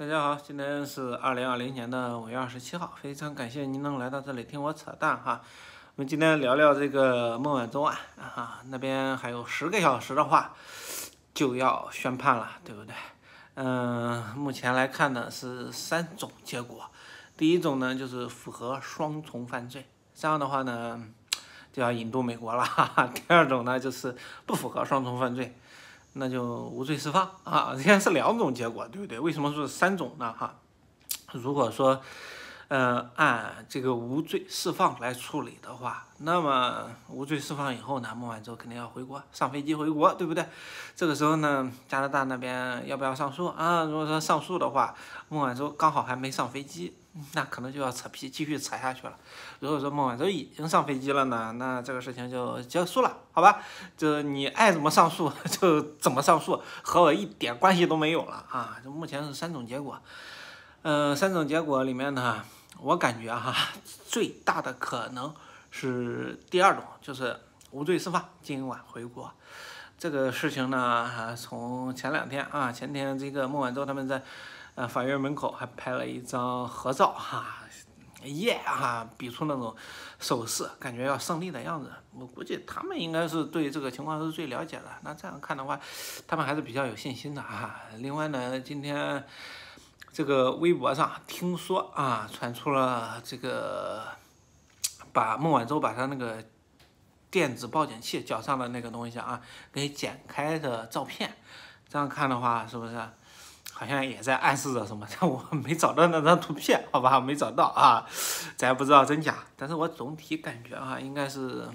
大家好，今天是二零二零年的五月二十七号，非常感谢您能来到这里听我扯淡哈。我们今天聊聊这个孟晚舟啊，啊那边还有十个小时的话就要宣判了，对不对？嗯，目前来看呢是三种结果，第一种呢就是符合双重犯罪，这样的话呢就要引渡美国了；哈哈第二种呢就是不符合双重犯罪。那就无罪释放啊，人 家是两种结果，对不对？为什么说三种呢？哈，如果说，呃，按这个无罪释放来处理的话，那么无罪释放以后呢，孟晚舟肯定要回国，上飞机回国，对不对？这个时候呢，加拿大那边要不要上诉啊？如果说上诉的话，孟晚舟刚好还没上飞机。那可能就要扯皮，继续扯下去了。如果说孟晚舟已经上飞机了呢，那这个事情就结束了，好吧？就你爱怎么上诉 就怎么上诉，和我一点关系都没有了啊！就目前是三种结果，嗯，三种结果里面呢，我感觉哈，最大的可能是第二种，就是无罪释放，今晚回国。这个事情呢，从前两天啊，前天这个孟晚舟他们在。啊！法院门口还拍了一张合照哈，耶哈，比出那种手势，感觉要胜利的样子。我估计他们应该是对这个情况是最了解的。那这样看的话，他们还是比较有信心的啊。另外呢，今天这个微博上听说啊，传出了这个把孟晚舟把她那个电子报警器脚上的那个东西啊给剪开的照片。这样看的话，是不是？好像也在暗示着什么，但我没找到那张图片，好吧，没找到啊，咱不知道真假，但是我总体感觉啊，应该是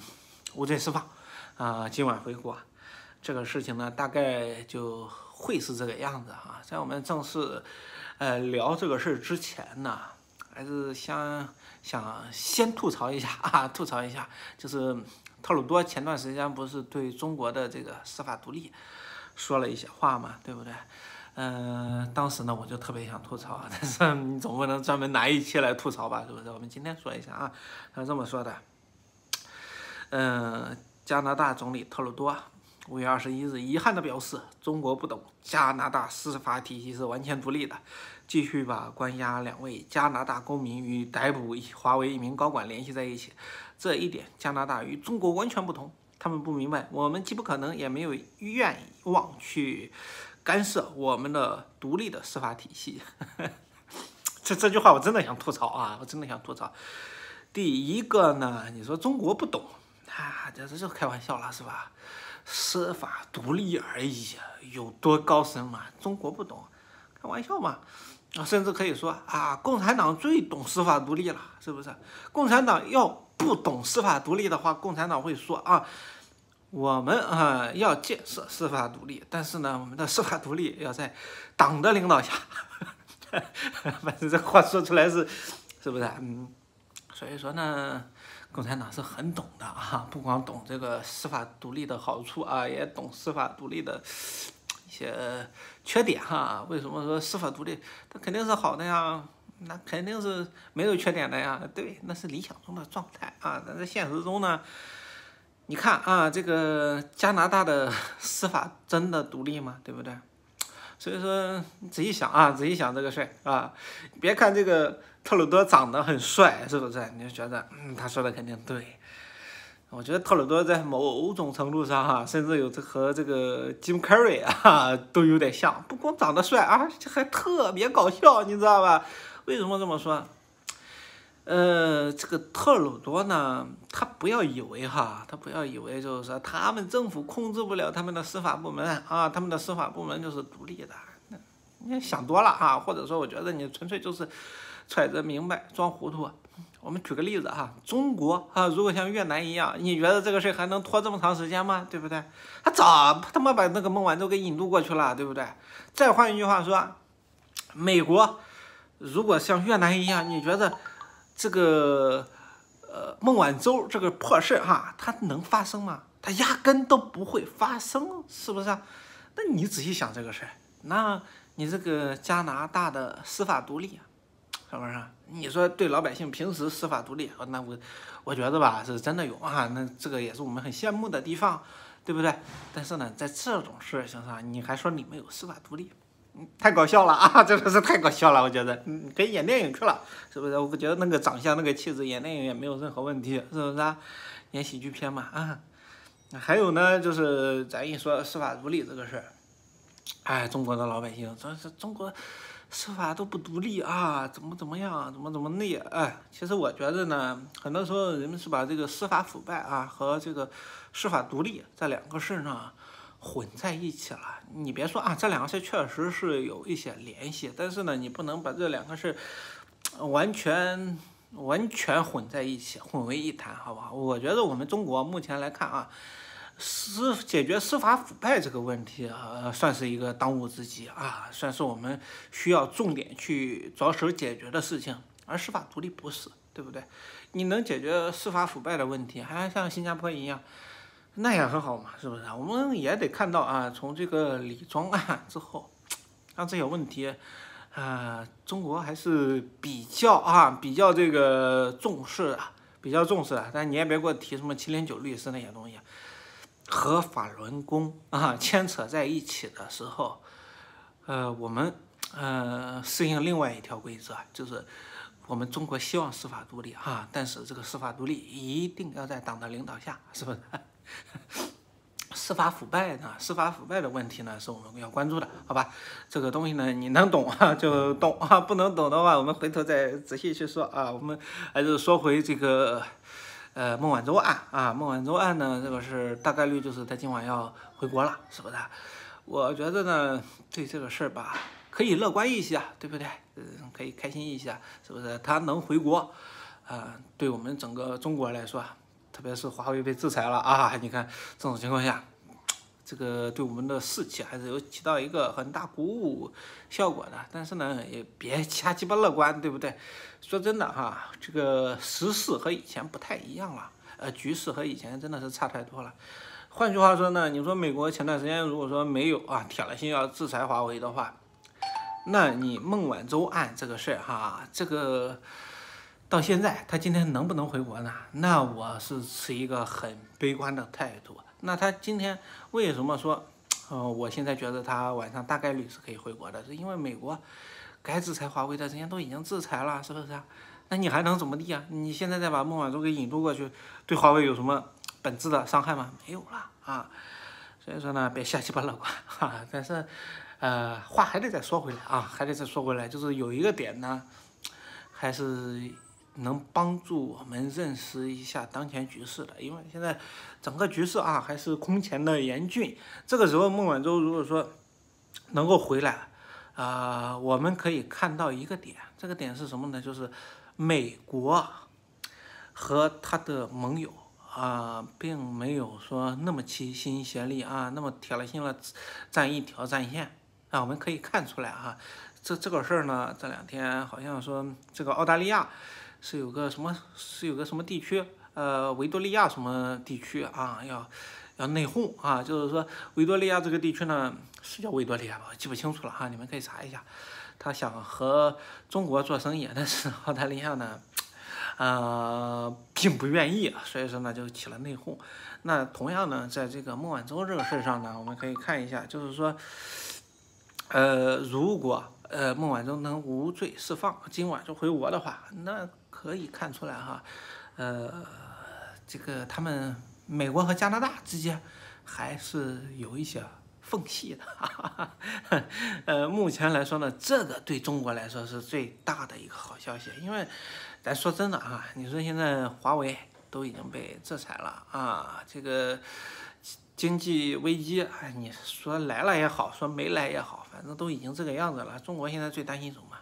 无罪释放啊，今晚回国，这个事情呢，大概就会是这个样子啊。在我们正式呃聊这个事儿之前呢，还是想想先吐槽一下啊，吐槽一下，就是特鲁多前段时间不是对中国的这个司法独立说了一些话嘛，对不对？嗯，当时呢，我就特别想吐槽，但是你总不能专门拿一期来吐槽吧，是不是？我们今天说一下啊，他这么说的。嗯，加拿大总理特鲁多五月二十一日遗憾地表示，中国不懂加拿大司法体系是完全独立的，继续把关押两位加拿大公民与逮捕华为一名高管联系在一起，这一点加拿大与中国完全不同，他们不明白，我们既不可能，也没有愿望去。干涉我们的独立的司法体系，这这句话我真的想吐槽啊！我真的想吐槽。第一个呢，你说中国不懂啊，这这就开玩笑了是吧？司法独立而已，有多高深嘛？中国不懂，开玩笑嘛？啊，甚至可以说啊，共产党最懂司法独立了，是不是？共产党要不懂司法独立的话，共产党会说啊。我们啊，要建设司法独立，但是呢，我们的司法独立要在党的领导下。反正这话说出来是，是不是嗯，所以说呢，共产党是很懂的啊，不光懂这个司法独立的好处啊，也懂司法独立的一些缺点哈。为什么说司法独立？它肯定是好的呀，那肯定是没有缺点的呀。对，那是理想中的状态啊，但是现实中呢？你看啊，这个加拿大的 司法真的独立吗？对不对？所以说，仔细想啊，仔细想这个事儿啊。别看这个特鲁多长得很帅，是不是？你就觉得，嗯，他说的肯定对。我觉得特鲁多在某种程度上哈，甚至有这和这个吉姆· e 瑞啊都有点像。不光长得帅啊，还特别搞笑，你知道吧？为什么这么说？呃，这个特鲁多呢，他不要以为哈，他不要以为就是说他们政府控制不了他们的司法部门啊，他们的司法部门就是独立的，那你想多了啊，或者说我觉得你纯粹就是揣着明白装糊涂。我们举个例子哈，中国啊，如果像越南一样，你觉得这个事儿还能拖这么长时间吗？对不对？他早他妈把那个孟晚舟给引渡过去了，对不对？再换一句话说，美国如果像越南一样，你觉得？这个呃，孟晚舟这个破事儿哈，它能发生吗？它压根都不会发生，是不是？那你仔细想这个事儿，那你这个加拿大的司法独立啊，是不是？你说对老百姓平时司法独立，那我我觉得吧，是真的有啊，那这个也是我们很羡慕的地方，对不对？但是呢，在这种事情上，你还说你们有司法独立？太搞笑了啊！真的是太搞笑了，我觉得嗯，可以演电影去了，是不是？我觉得那个长相、那个气质，演电影也没有任何问题，是不是啊？演喜剧片嘛啊。那还有呢，就是咱一说司法独立这个事儿，哎，中国的老百姓，这是中国司法都不独立啊，怎么怎么样，怎么怎么内？哎，其实我觉得呢，很多时候人们是把这个司法腐败啊和这个司法独立这两个儿上。混在一起了，你别说啊，这两个事确实是有一些联系，但是呢，你不能把这两个事完全完全混在一起，混为一谈，好不好？我觉得我们中国目前来看啊，司解决司法腐败这个问题，啊，算是一个当务之急啊，算是我们需要重点去着手解决的事情，而司法独立不是，对不对？你能解决司法腐败的问题，还像新加坡一样。那也很好嘛，是不是？我们也得看到啊，从这个李庄案之后，啊，这些问题，啊，中国还是比较啊，比较这个重视啊，比较重视啊。但你也别给我提什么七零九律师那些东西，和法轮功啊牵扯在一起的时候，呃，我们呃适应另外一条规则，就是我们中国希望司法独立啊，但是这个司法独立一定要在党的领导下，是不是？司法腐败呢？司法腐败的问题呢，是我们要关注的，好吧？这个东西呢，你能懂啊就懂啊，不能懂的话，我们回头再仔细去说啊。我们还是说回这个呃孟晚舟案啊，孟晚舟案呢，这个是大概率就是他今晚要回国了，是不是？我觉得呢，对这个事儿吧，可以乐观一些，对不对？嗯，可以开心一些，是不是？他能回国啊，对我们整个中国来说。特别是华为被制裁了啊！你看这种情况下，这个对我们的士气还是有起到一个很大鼓舞效果的。但是呢，也别瞎鸡巴乐观，对不对？说真的哈，这个时事和以前不太一样了，呃，局势和以前真的是差太多了。换句话说呢，你说美国前段时间如果说没有啊，铁了心要制裁华为的话，那你孟晚舟案这个事儿哈，这个。到现在，他今天能不能回国呢？那我是持一个很悲观的态度。那他今天为什么说，呃，我现在觉得他晚上大概率是可以回国的，是因为美国该制裁华为的人家都已经制裁了，是不是啊？那你还能怎么地啊？你现在再把孟晚舟给引渡过去，对华为有什么本质的伤害吗？没有了啊。所以说呢，别瞎鸡巴乐观哈。但是，呃，话还得再说回来啊，还得再说回来，就是有一个点呢，还是。能帮助我们认识一下当前局势的，因为现在整个局势啊还是空前的严峻。这个时候，孟晚舟如果说能够回来，啊，我们可以看到一个点，这个点是什么呢？就是美国和他的盟友啊，并没有说那么齐心协力啊，那么铁了心了站一条战线啊。我们可以看出来啊，这这个事儿呢，这两天好像说这个澳大利亚。是有个什么，是有个什么地区，呃，维多利亚什么地区啊？要，要内讧啊！就是说维多利亚这个地区呢，是叫维多利亚吧？我记不清楚了哈，你们可以查一下。他想和中国做生意，但是澳大利亚呢，呃，并不愿意，所以说呢，就起了内讧。那同样呢，在这个孟晚舟这个事上呢，我们可以看一下，就是说，呃，如果呃孟晚舟能无罪释放，今晚就回国的话，那。可以看出来哈，呃，这个他们美国和加拿大之间还是有一些缝隙的。呃，目前来说呢，这个对中国来说是最大的一个好消息，因为咱说真的哈，你说现在华为都已经被制裁了啊，这个经济危机，你说来了也好，说没来也好，反正都已经这个样子了。中国现在最担心什么？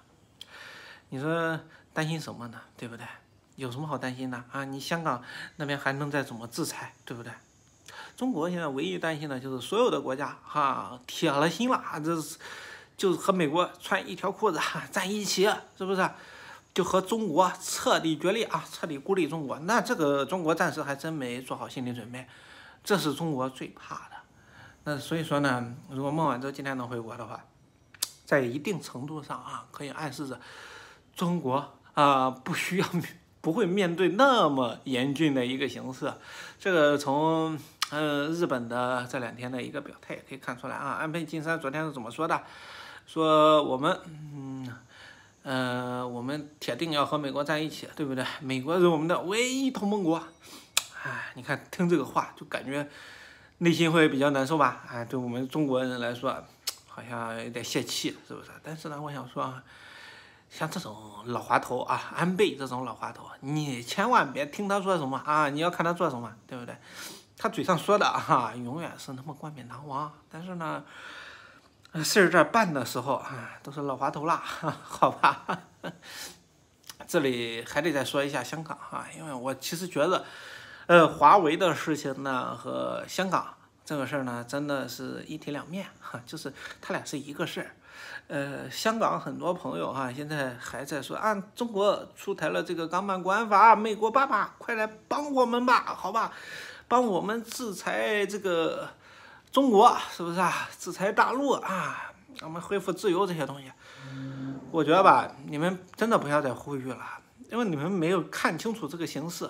你说？担心什么呢？对不对？有什么好担心的啊？你香港那边还能再怎么制裁？对不对？中国现在唯一担心的就是所有的国家哈，铁了心了啊，这是就和美国穿一条裤子站一起，是不是？就和中国彻底决裂啊，彻底孤立中国。那这个中国暂时还真没做好心理准备，这是中国最怕的。那所以说呢，如果孟晚舟今天能回国的话，在一定程度上啊，可以暗示着中国。啊，不需要，不会面对那么严峻的一个形势。这个从，嗯，日本的这两天的一个表态也可以看出来啊。安倍晋三昨天是怎么说的？说我们，嗯，呃，我们铁定要和美国站一起，对不对？美国是我们的唯一同盟国。哎，你看，听这个话就感觉内心会比较难受吧？哎，对我们中国人来说，好像有点泄气，是不是？但是呢，我想说。像这种老滑头啊，安倍这种老滑头，你千万别听他说什么啊，你要看他做什么，对不对？他嘴上说的啊，永远是那么冠冕堂皇，但是呢，事儿这办的时候啊，都是老滑头啦，好吧？这里还得再说一下香港哈，因为我其实觉得，呃，华为的事情呢和香港这个事儿呢，真的是一体两面哈，就是他俩是一个事儿。呃，香港很多朋友哈，现在还在说，啊，中国出台了这个《港版国安法》，美国爸爸快来帮我们吧，好吧，帮我们制裁这个中国，是不是啊？制裁大陆啊，我们恢复自由这些东西。我觉得吧，你们真的不要再呼吁了，因为你们没有看清楚这个形势。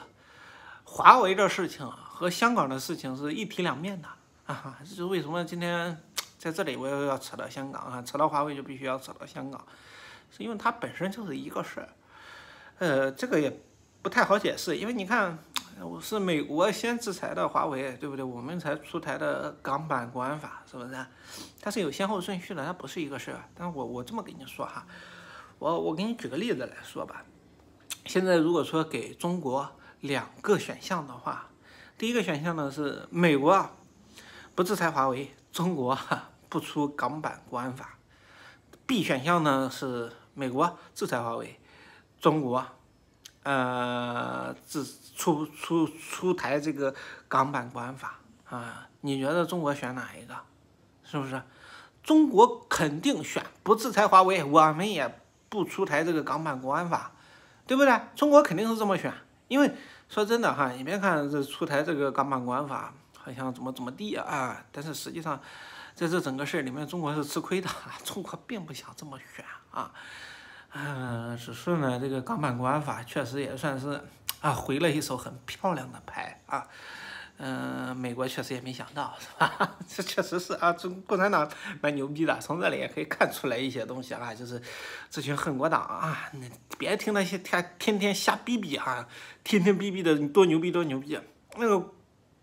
华为的事情和香港的事情是一体两面的，啊，这是为什么今天。在这里，我又要扯到香港啊，扯到华为就必须要扯到香港，是因为它本身就是一个事儿，呃，这个也不太好解释，因为你看，我是美国先制裁的华为，对不对？我们才出台的港版国安法，是不是？它是有先后顺序的，它不是一个事儿。但我我这么跟你说哈，我我给你举个例子来说吧。现在如果说给中国两个选项的话，第一个选项呢是美国啊不制裁华为，中国。不出港版国安法，B 选项呢是美国制裁华为，中国，呃，出出出台这个港版国安法啊？你觉得中国选哪一个？是不是？中国肯定选不制裁华为，我们也不出台这个港版国安法，对不对？中国肯定是这么选，因为说真的哈，你别看这出台这个港版国安法，好像怎么怎么地啊，但是实际上。在这整个事儿里面，中国是吃亏的，中国并不想这么选啊，嗯，只是呢，这个港版国安法确实也算是啊，回了一手很漂亮的牌啊，嗯，美国确实也没想到是吧？这确实是啊，中共产党蛮牛逼的，从这里也可以看出来一些东西啊，就是这群恨国党啊，你别听那些天天天瞎逼逼啊，天天逼逼的多牛逼多牛逼，那个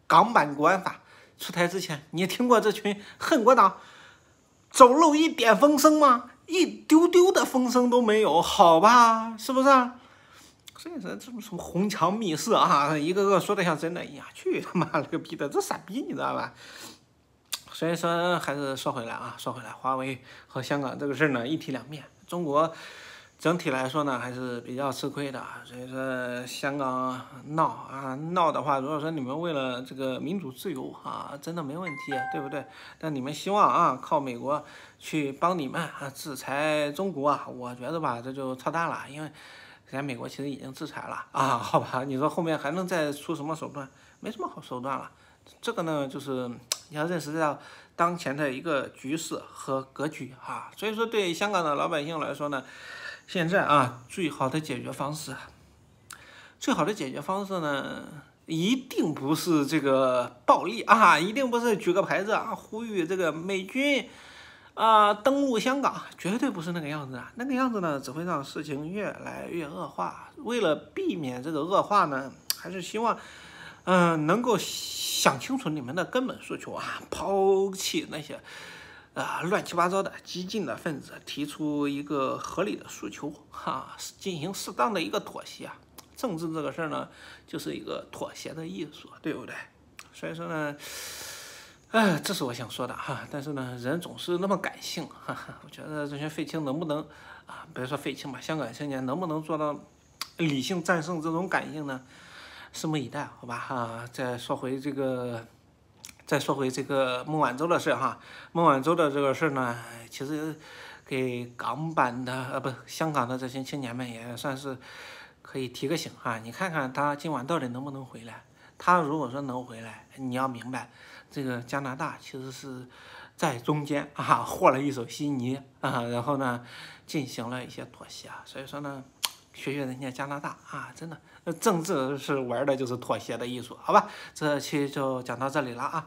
港版国安法。出台之前，你听过这群恨国党走漏一点风声吗？一丢丢的风声都没有，好吧？是不是所以说，这不什么红墙密室啊，一个个说的像真的一样，去他妈了个逼的，这傻逼你知道吧？所以说，还是说回来啊，说回来，华为和香港这个事儿呢，一体两面，中国。整体来说呢，还是比较吃亏的。所以说，香港闹啊闹的话，如果说你们为了这个民主自由啊，真的没问题，对不对？但你们希望啊，靠美国去帮你们啊，制裁中国啊，我觉得吧，这就操大了。因为人家美国其实已经制裁了啊，好吧？你说后面还能再出什么手段？没什么好手段了。这个呢，就是你要认识到当前的一个局势和格局啊。所以说，对香港的老百姓来说呢。现在啊，最好的解决方式，最好的解决方式呢，一定不是这个暴力啊，一定不是举个牌子啊，呼吁这个美军啊登陆香港，绝对不是那个样子啊。那个样子呢，只会让事情越来越恶化。为了避免这个恶化呢，还是希望，嗯，能够想清楚你们的根本诉求啊，抛弃那些。呃，乱七八糟的激进的分子提出一个合理的诉求，哈，进行适当的一个妥协啊。政治这个事儿呢，就是一个妥协的艺术，对不对？所以说呢，哎，这是我想说的哈。但是呢，人总是那么感性，哈哈。我觉得这些废青能不能啊，别说废青吧，香港青年能不能做到理性战胜这种感性呢？拭目以待，好吧哈。再说回这个。再说回这个孟晚舟的事哈，孟晚舟的这个事儿呢，其实给港版的呃不香港的这些青年们也算是可以提个醒哈，你看看他今晚到底能不能回来？他如果说能回来，你要明白，这个加拿大其实是在中间啊和 了一手悉尼啊，然后呢进行了一些妥协，所以说呢，学学人家加拿大啊，真的。政治是玩的，就是妥协的艺术，好吧？这期就讲到这里了啊。